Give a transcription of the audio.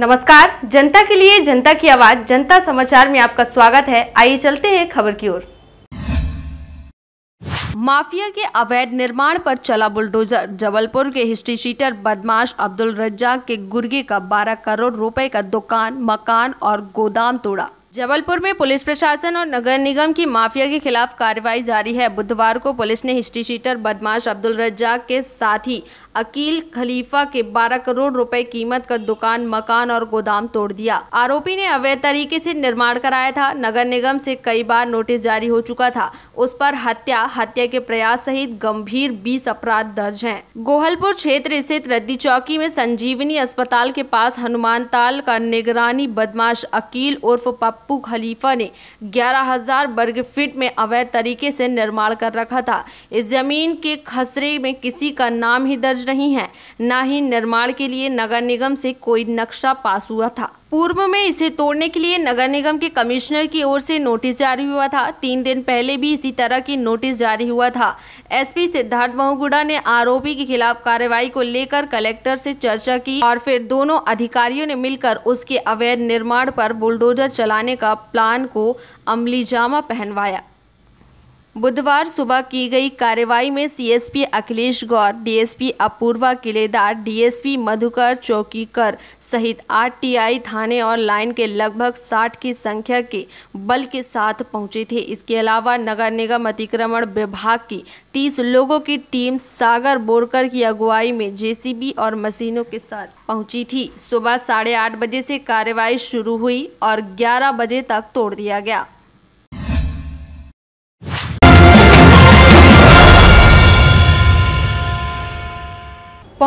नमस्कार जनता के लिए जनता की आवाज जनता समाचार में आपका स्वागत है आइए चलते हैं खबर की ओर माफिया के अवैध निर्माण पर चला बुलडोजर जबलपुर के हिस्ट्री शीटर बदमाश अब्दुल रज्जाक के गुर्गे का 12 करोड़ रुपए का दुकान मकान और गोदाम तोड़ा जबलपुर में पुलिस प्रशासन और नगर निगम की माफिया के खिलाफ कार्रवाई जारी है बुधवार को पुलिस ने हिस्ट्री शीटर बदमाश अब्दुल रज्जाक के साथ ही अकील खलीफा के 12 करोड़ रुपए कीमत का दुकान मकान और गोदाम तोड़ दिया आरोपी ने अवैध तरीके से निर्माण कराया था नगर निगम से कई बार नोटिस जारी हो चुका था उस पर हत्या हत्या के प्रयास सहित गंभीर बीस अपराध दर्ज है गोहलपुर क्षेत्र स्थित रद्दी चौकी में संजीवनी अस्पताल के पास हनुमान ताल का निगरानी बदमाश अकील उर्फ पप्पू खलीफा ने 11,000 वर्ग फीट में अवैध तरीके से निर्माण कर रखा था इस जमीन के खसरे में किसी का नाम ही दर्ज नहीं है न ही निर्माण के लिए नगर निगम से कोई नक्शा पास हुआ था पूर्व में इसे तोड़ने के लिए नगर निगम के कमिश्नर की ओर से नोटिस जारी हुआ था तीन दिन पहले भी इसी तरह की नोटिस जारी हुआ था एसपी सिद्धार्थ बहुगुड़ा ने आरोपी के खिलाफ कार्रवाई को लेकर कलेक्टर से चर्चा की और फिर दोनों अधिकारियों ने मिलकर उसके अवैध निर्माण पर बुलडोजर चलाने का प्लान को जामा पहनवाया बुधवार सुबह की गई कार्रवाई में CSP Akhilesh Gaur DSP Apurva Kiledar DSP Madhukar Chaukikar सहित आरटीआई थाने और लाइन के लगभग 60 की संख्या के बल के साथ पहुंचे थे इसके अलावा नगर निगम अतिक्रमण विभाग की 30 लोगों की टीम सागर बोरकर की अगुवाई में जेसीबी और मशीनों के साथ पहुंची थी सुबह साढ़े आठ बजे से कार्रवाई शुरू हुई और ग्यारह बजे तक तोड़ दिया गया